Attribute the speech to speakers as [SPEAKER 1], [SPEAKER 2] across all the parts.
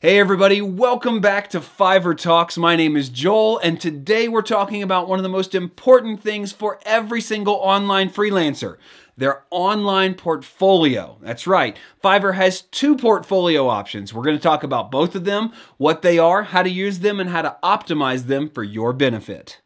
[SPEAKER 1] Hey everybody, welcome back to Fiverr Talks. My name is Joel, and today we're talking about one of the most important things for every single online freelancer their online portfolio. That's right. Fiverr has two portfolio options. We're going to talk about both of them, what they are, how to use them, and how to optimize them for your benefit.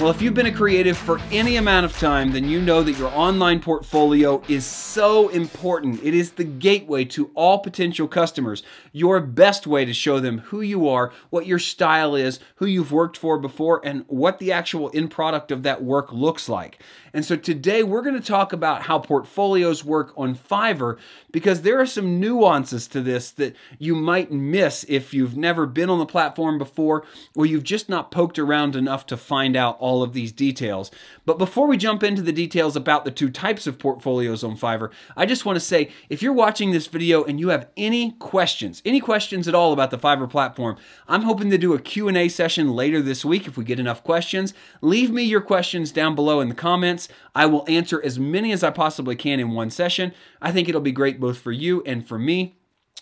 [SPEAKER 1] Well, if you've been a creative for any amount of time, then you know that your online portfolio is so important. It is the gateway to all potential customers, your best way to show them who you are, what your style is, who you've worked for before, and what the actual end product of that work looks like. And so today we're going to talk about how portfolios work on Fiverr because there are some nuances to this that you might miss if you've never been on the platform before or you've just not poked around enough to find out all of these details. But before we jump into the details about the two types of portfolios on Fiverr, whatever. I just want to say if you're watching this video and you have any questions, any questions at all about the Fiverr platform, I'm hoping to do a Q&A session later this week if we get enough questions. Leave me your questions down below in the comments. I will answer as many as I possibly can in one session. I think it'll be great both for you and for me.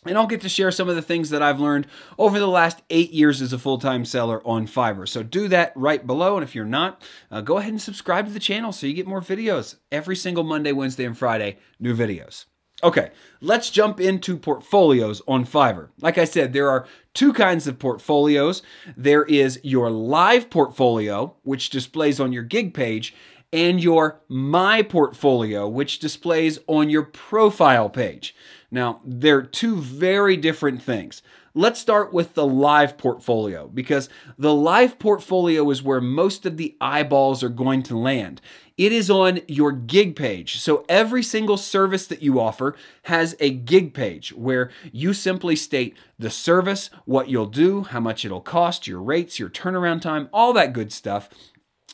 [SPEAKER 1] And I'll get to share some of the things that I've learned over the last eight years as a full time seller on Fiverr. So do that right below. And if you're not, uh, go ahead and subscribe to the channel so you get more videos every single Monday, Wednesday, and Friday, new videos. Okay, let's jump into portfolios on Fiverr. Like I said, there are two kinds of portfolios there is your live portfolio, which displays on your gig page, and your My Portfolio, which displays on your profile page. Now, they're two very different things. Let's start with the live portfolio because the live portfolio is where most of the eyeballs are going to land. It is on your gig page. So every single service that you offer has a gig page where you simply state the service, what you'll do, how much it'll cost, your rates, your turnaround time, all that good stuff.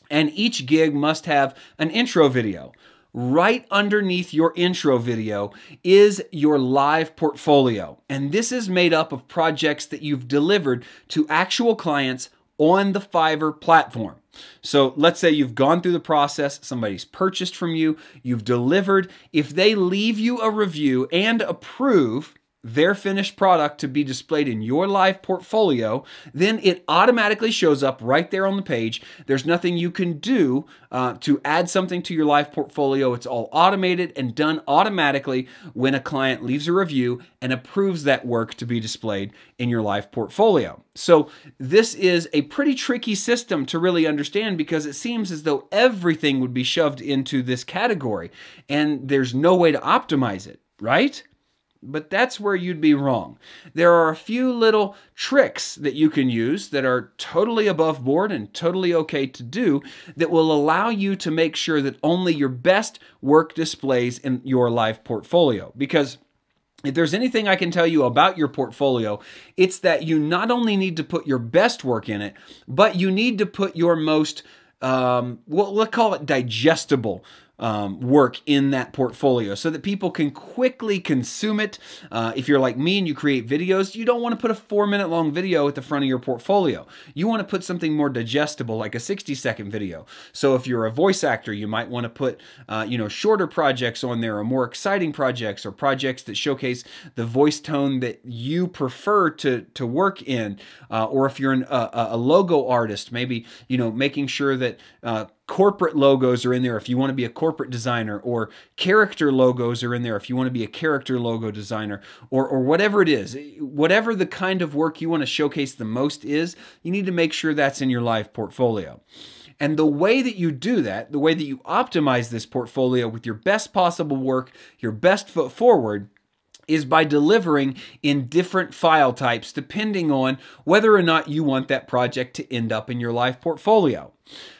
[SPEAKER 1] And each gig must have an intro video right underneath your intro video is your live portfolio. And this is made up of projects that you've delivered to actual clients on the Fiverr platform. So let's say you've gone through the process, somebody's purchased from you, you've delivered. If they leave you a review and approve, their finished product to be displayed in your live portfolio, then it automatically shows up right there on the page. There's nothing you can do uh, to add something to your live portfolio. It's all automated and done automatically when a client leaves a review and approves that work to be displayed in your live portfolio. So this is a pretty tricky system to really understand because it seems as though everything would be shoved into this category and there's no way to optimize it, right? But that's where you'd be wrong. There are a few little tricks that you can use that are totally above board and totally okay to do that will allow you to make sure that only your best work displays in your live portfolio. Because if there's anything I can tell you about your portfolio, it's that you not only need to put your best work in it, but you need to put your most, um, well, let's call it digestible um, work in that portfolio so that people can quickly consume it. Uh, if you're like me and you create videos, you don't want to put a four minute long video at the front of your portfolio. You want to put something more digestible, like a 60 second video. So if you're a voice actor, you might want to put, uh, you know, shorter projects on there or more exciting projects or projects that showcase the voice tone that you prefer to, to work in. Uh, or if you're an, a, a, logo artist, maybe, you know, making sure that uh, corporate logos are in there if you want to be a corporate designer or character logos are in there if you want to be a character logo designer or or whatever it is whatever the kind of work you want to showcase the most is you need to make sure that's in your live portfolio and the way that you do that the way that you optimize this portfolio with your best possible work your best foot forward is by delivering in different file types depending on whether or not you want that project to end up in your live portfolio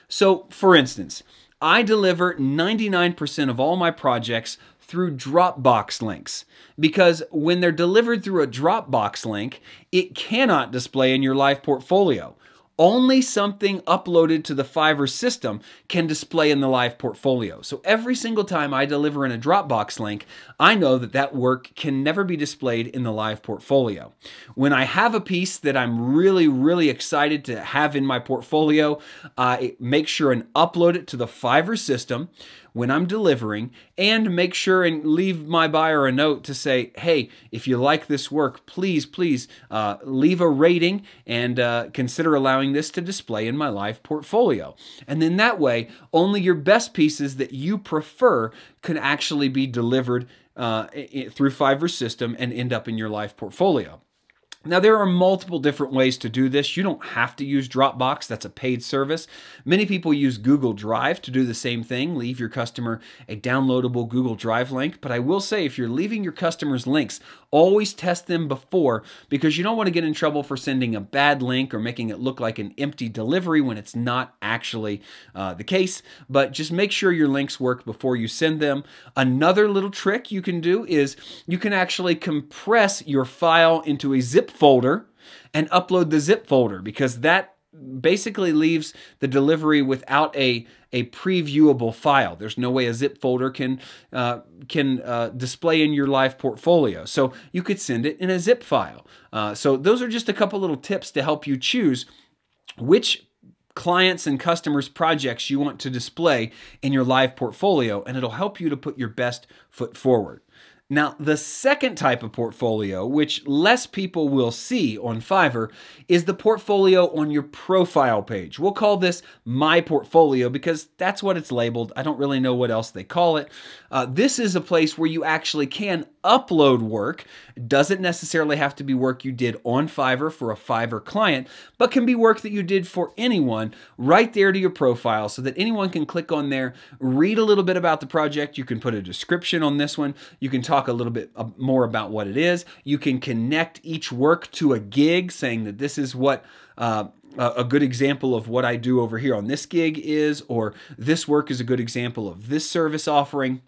[SPEAKER 1] so, for instance, I deliver 99% of all my projects through Dropbox links because when they're delivered through a Dropbox link, it cannot display in your live portfolio only something uploaded to the Fiverr system can display in the live portfolio. So every single time I deliver in a Dropbox link, I know that that work can never be displayed in the live portfolio. When I have a piece that I'm really, really excited to have in my portfolio, I make sure and upload it to the Fiverr system when I'm delivering and make sure and leave my buyer a note to say, hey, if you like this work, please, please uh, leave a rating and uh, consider allowing bring this to display in my live portfolio. And then that way, only your best pieces that you prefer can actually be delivered uh, through Fiverr system and end up in your live portfolio. Now, there are multiple different ways to do this. You don't have to use Dropbox, that's a paid service. Many people use Google Drive to do the same thing, leave your customer a downloadable Google Drive link. But I will say, if you're leaving your customers links, always test them before because you don't want to get in trouble for sending a bad link or making it look like an empty delivery when it's not actually uh, the case. But just make sure your links work before you send them. Another little trick you can do is you can actually compress your file into a zip folder and upload the zip folder because that basically leaves the delivery without a a previewable file. There's no way a zip folder can uh, can uh, display in your live portfolio. So you could send it in a zip file. Uh, so those are just a couple little tips to help you choose which clients and customers projects you want to display in your live portfolio and it'll help you to put your best foot forward. Now, the second type of portfolio, which less people will see on Fiverr, is the portfolio on your profile page. We'll call this My Portfolio because that's what it's labeled. I don't really know what else they call it. Uh, this is a place where you actually can upload work doesn't necessarily have to be work you did on Fiverr for a Fiverr client, but can be work that you did for anyone right there to your profile so that anyone can click on there, read a little bit about the project. You can put a description on this one. You can talk a little bit uh, more about what it is. You can connect each work to a gig saying that this is what uh, a good example of what I do over here on this gig is, or this work is a good example of this service offering.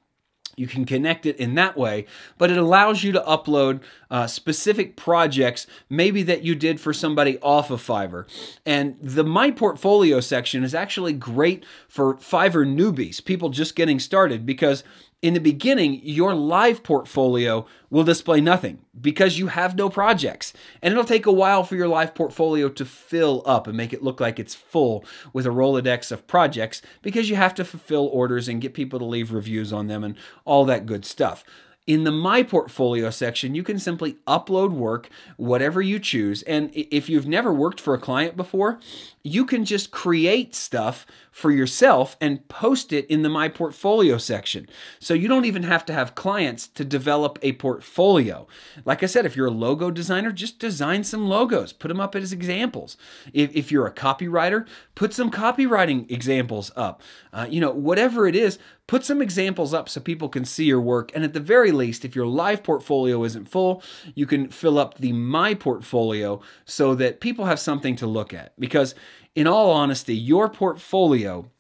[SPEAKER 1] You can connect it in that way, but it allows you to upload uh, specific projects, maybe that you did for somebody off of Fiverr. And the My Portfolio section is actually great for Fiverr newbies, people just getting started, because in the beginning, your live portfolio will display nothing because you have no projects. And it'll take a while for your live portfolio to fill up and make it look like it's full with a Rolodex of projects because you have to fulfill orders and get people to leave reviews on them and all that good stuff. In the My Portfolio section, you can simply upload work, whatever you choose. And if you've never worked for a client before, you can just create stuff for yourself and post it in the My Portfolio section. So you don't even have to have clients to develop a portfolio. Like I said, if you're a logo designer, just design some logos, put them up as examples. If, if you're a copywriter, put some copywriting examples up. Uh, you know, whatever it is, put some examples up so people can see your work. And at the very least, if your live portfolio isn't full, you can fill up the My Portfolio so that people have something to look at. Because in all honesty, your portfolio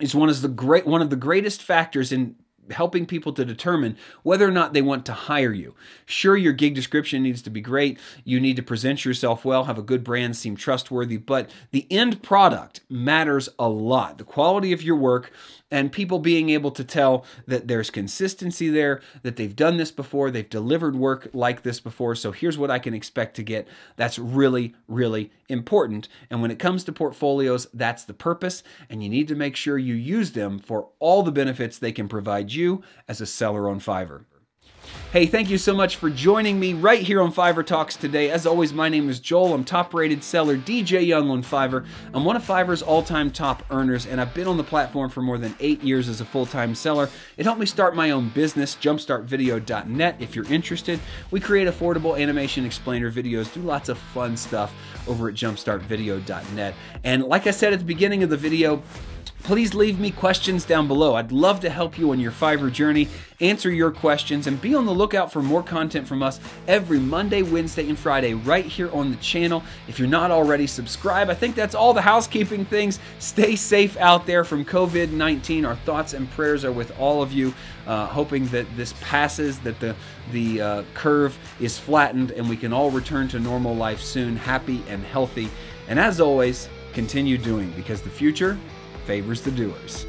[SPEAKER 1] is one of the great one of the greatest factors in helping people to determine whether or not they want to hire you. Sure, your gig description needs to be great. You need to present yourself well, have a good brand, seem trustworthy, but the end product matters a lot. The quality of your work and people being able to tell that there's consistency there, that they've done this before, they've delivered work like this before, so here's what I can expect to get. That's really, really important. And when it comes to portfolios, that's the purpose, and you need to make sure you use them for all the benefits they can provide you you as a seller on Fiverr. Hey, thank you so much for joining me right here on Fiverr Talks today. As always, my name is Joel. I'm top rated seller DJ Young on Fiverr. I'm one of Fiverr's all time top earners, and I've been on the platform for more than eight years as a full time seller. It helped me start my own business, jumpstartvideo.net, if you're interested. We create affordable animation explainer videos, do lots of fun stuff over at jumpstartvideo.net. And like I said at the beginning of the video, Please leave me questions down below. I'd love to help you on your Fiverr journey, answer your questions, and be on the lookout for more content from us every Monday, Wednesday, and Friday right here on the channel. If you're not already subscribed, I think that's all the housekeeping things. Stay safe out there from COVID 19. Our thoughts and prayers are with all of you, uh, hoping that this passes, that the, the uh, curve is flattened, and we can all return to normal life soon, happy and healthy. And as always, continue doing because the future favors the doers.